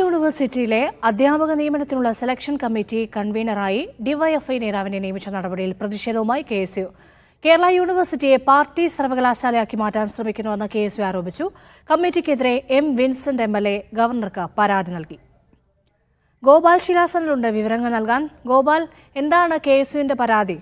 യൂണിവേഴ്സിറ്റിയിലെ അധ്യാപക നിയമനത്തിനുള്ള സെലക്ഷൻ കമ്മിറ്റി കൺവീനറായി ഡിവൈഎഫ്ഐ നേതാവിനെ നിയമിച്ച നടപടിയിൽ പ്രതിഷേധവുമായി കെ എസ് യു കേരള യൂണിവേഴ്സിറ്റിയെ പാർട്ടി സർവകലാശാലയാക്കി മാറ്റാൻ ശ്രമിക്കുന്നുവെന്ന് കെ എസ് യു ആരോപിച്ചു കമ്മിറ്റിക്കെതിരെ M Vincent M L A ഗവർണർക്ക് പരാതി നൽകി ഗോപാൽ ശിലാസനിലുണ്ട് വിവരങ്ങൾ നൽകാൻ ഗോപാൽ എന്താണ് കെ എസ് യുവിന്റെ പരാതി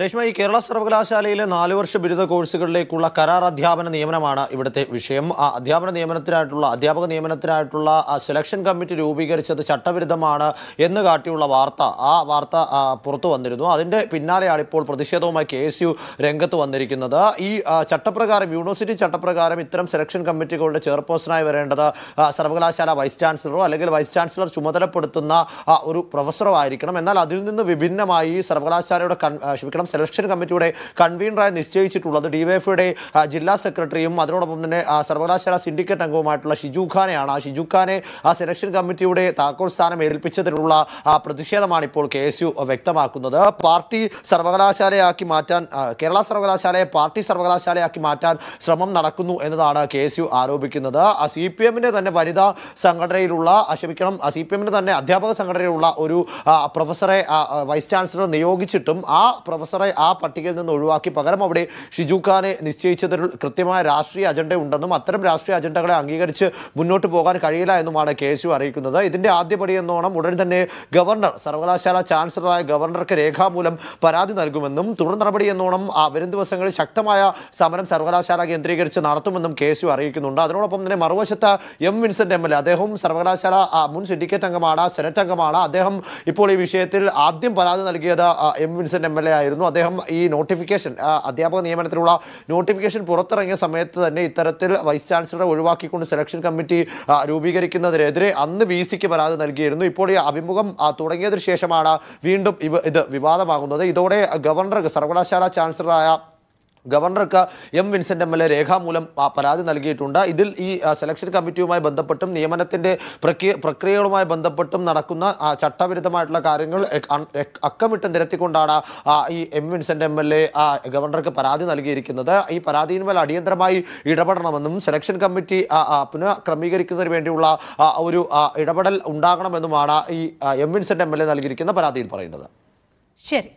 രേഷ്മ ഈ കേരള സർവകലാശാലയിലെ നാലു വർഷ ബിരുദ കോഴ്സുകളിലേക്കുള്ള കരാർ അധ്യാപന നിയമനമാണ് ഇവിടുത്തെ വിഷയം ആ അധ്യാപന നിയമനത്തിനായിട്ടുള്ള അധ്യാപക നിയമനത്തിനായിട്ടുള്ള സെലക്ഷൻ കമ്മിറ്റി രൂപീകരിച്ചത് ചട്ടവിരുദ്ധമാണ് എന്ന് കാട്ടിയുള്ള വാർത്ത ആ വാർത്ത പുറത്തു വന്നിരുന്നു അതിൻ്റെ പിന്നാലെയാണ് ഇപ്പോൾ പ്രതിഷേധവുമായി കെ എസ് യു രംഗത്ത് വന്നിരിക്കുന്നത് ഈ ചട്ടപ്രകാരം യൂണിവേഴ്സിറ്റി ചട്ടപ്രകാരം ഇത്തരം സെലക്ഷൻ കമ്മിറ്റികളുടെ ചെയർപേഴ്സണായി വരേണ്ടത് സർവകലാശാല വൈസ് ചാൻസലറോ അല്ലെങ്കിൽ വൈസ് ചാൻസലർ ചുമതലപ്പെടുത്തുന്ന ഒരു പ്രൊഫസറോ ആയിരിക്കണം എന്നാൽ അതിൽ നിന്ന് വിഭിന്നമായി സർവകലാശാലയുടെ ക്ഷമിക്കണം മണ്ഡലം സെലക്ഷൻ കമ്മിറ്റിയുടെ കൺവീനറായി നിശ്ചയിച്ചിട്ടുള്ളത് ഡിവൈഎഫ്ഐയുടെ ജില്ലാ സെക്രട്ടറിയും അതിനോടൊപ്പം തന്നെ സർവകലാശാല സിൻഡിക്കേറ്റ് അംഗവുമായിട്ടുള്ള ഷിജു ഖാനെയാണ് ആ ഷിജു ഖാനെ ആ സെലക്ഷൻ കമ്മിറ്റിയുടെ താക്കോൽ സ്ഥാനം ഏൽപ്പിച്ചതിനുള്ള പ്രതിഷേധമാണ് ഇപ്പോൾ കെ എസ് യു വ്യക്തമാക്കുന്നത് പാർട്ടി സർവകലാശാലയാക്കി മാറ്റാൻ കേരള സർവകലാശാലയെ പാർട്ടി സർവകലാശാലയാക്കി മാറ്റാൻ ശ്രമം നടക്കുന്നു എന്നതാണ് കെ എസ് യു ആരോപിക്കുന്നത് സി പി എമ്മിൻ്റെ തന്നെ വനിതാ സംഘടനയിലുള്ള ക്ഷമിക്കണം സി പി എമ്മിൻ്റെ തന്നെ അധ്യാപക സംഘടനയിലുള്ള ഒരു പ്രൊഫസറെ വൈസ് ചാൻസലർ നിയോഗിച്ചിട്ടും ആ പ്രൊഫസർ നാസറെ ആ പട്ടികയിൽ നിന്ന് ഒഴിവാക്കി പകരം അവിടെ ഷിജു ഖാനെ നിശ്ചയിച്ചതിൽ കൃത്യമായ രാഷ്ട്രീയ അജണ്ട ഉണ്ടെന്നും അത്തരം രാഷ്ട്രീയ അജണ്ടകളെ അംഗീകരിച്ച് മുന്നോട്ട് പോകാൻ കഴിയില്ല എന്നുമാണ് കെ എസ് യു അറിയിക്കുന്നത് ഇതിന്റെ ആദ്യപടി എന്നോണം ഉടൻ തന്നെ ഗവർണർ സർവകലാശാല ചാൻസലറായ ഗവർണർക്ക് രേഖാമൂലം പരാതി നൽകുമെന്നും തുടർ നടപടി എന്നോണം വരും ദിവസങ്ങളിൽ ശക്തമായ സമരം സർവകലാശാല കേന്ദ്രീകരിച്ച് നടത്തുമെന്നും കെ എസ് യു അറിയിക്കുന്നുണ്ട് അതിനോടൊപ്പം തന്നെ മറുവശത്ത് M Vincent M L A അദ്ദേഹവും സർവകലാശാല മുൻ സിൻഡിക്കേറ്റ് അംഗമാണ് സെനറ്റ് അംഗമാണ് അദ്ദേഹം ഇപ്പോൾ ഈ വിഷയത്തിൽ ആദ്യം പരാതി നൽകിയത് M Vincent M L A ആയിരുന്നു പറയുന്നു അദ്ദേഹം ഈ നോട്ടിഫിക്കേഷൻ അധ്യാപക നിയമനത്തിലുള്ള നോട്ടിഫിക്കേഷൻ പുറത്തിറങ്ങിയ സമയത്ത് തന്നെ ഇത്തരത്തിൽ വൈസ് ചാൻസലറെ ഒഴിവാക്കിക്കൊണ്ട് സെലക്ഷൻ കമ്മിറ്റി രൂപീകരിക്കുന്നതിനെതിരെ അന്ന് വി സിക്ക് പരാതി നൽകിയിരുന്നു ഇപ്പോൾ ഈ അഭിമുഖം തുടങ്ങിയതിനു ശേഷമാണ് വീണ്ടും ഇത് വിവാദമാകുന്നത് ഇതോടെ ഗവർണർ സർവകലാശാല ചാൻസലറായ ഗവർണർക്ക് M Vincent M L A രേഖാമൂലം പരാതി നൽകിയിട്ടുണ്ട് ഇതിൽ ഈ സെലക്ഷൻ കമ്മിറ്റിയുമായി ബന്ധപ്പെട്ടും നിയമനത്തിന്റെ പ്രക്രിയ പ്രക്രിയകളുമായി ബന്ധപ്പെട്ടും നടക്കുന്ന ചട്ടവിരുദ്ധമായിട്ടുള്ള കാര്യങ്ങൾ അക്കമിട്ട് നിരത്തിക്കൊണ്ടാണ് ഈ M Vincent M L A ഗവർണർക്ക് പരാതി നൽകിയിരിക്കുന്നത് ഈ പരാതിയിന്മേൽ അടിയന്തരമായി ഇടപെടണമെന്നും സെലക്ഷൻ കമ്മിറ്റി പുനഃക്രമീകരിക്കുന്നതിന് വേണ്ടിയുള്ള ഒരു ഇടപെടൽ ഉണ്ടാകണമെന്നുമാണ് ഈ M Vincent M L A നൽകിയിരിക്കുന്ന പരാതിയിൽ പറയുന്നത് ശരി